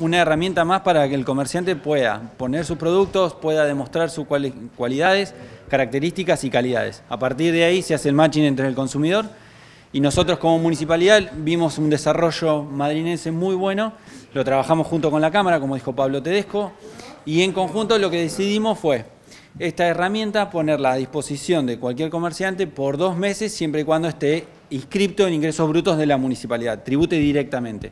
una herramienta más para que el comerciante pueda poner sus productos, pueda demostrar sus cualidades, características y calidades. A partir de ahí se hace el matching entre el consumidor y nosotros como municipalidad vimos un desarrollo madrinense muy bueno, lo trabajamos junto con la Cámara, como dijo Pablo Tedesco, y en conjunto lo que decidimos fue esta herramienta ponerla a disposición de cualquier comerciante por dos meses siempre y cuando esté inscripto en ingresos brutos de la municipalidad, tribute directamente.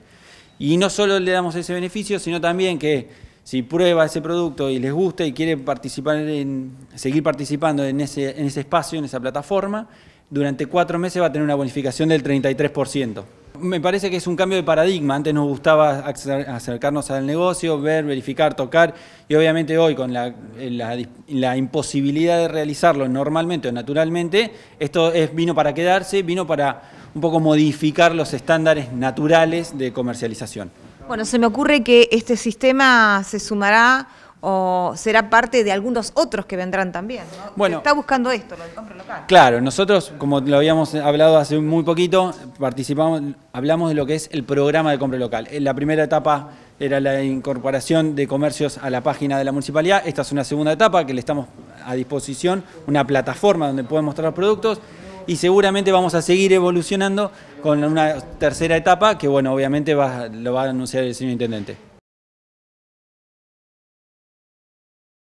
Y no solo le damos ese beneficio, sino también que si prueba ese producto y les gusta y quiere participar en, seguir participando en ese, en ese espacio, en esa plataforma, durante cuatro meses va a tener una bonificación del 33%. Me parece que es un cambio de paradigma. Antes nos gustaba acercarnos al negocio, ver, verificar, tocar y obviamente hoy con eh, la, imposibilidad de realizarlo normalmente o naturalmente, esto es, vino para quedarse, vino para un poco modificar los estándares naturales de comercialización. Bueno, se me ocurre que este sistema se sumará o será parte de algunos otros que vendrán también. Bueno, está buscando esto, lo de compra local. Claro, nosotros, como lo habíamos hablado hace muy poquito, participamos, hablamos de lo que es el programa de compra local. En la primera etapa era la incorporación de comercios a la página de la municipalidad. Esta es una segunda etapa que le estamos a disposición, una plataforma donde pueden mostrar los productos y seguramente vamos a seguir evolucionando con una tercera etapa que, bueno, obviamente lo va a anunciar el señor Intendente.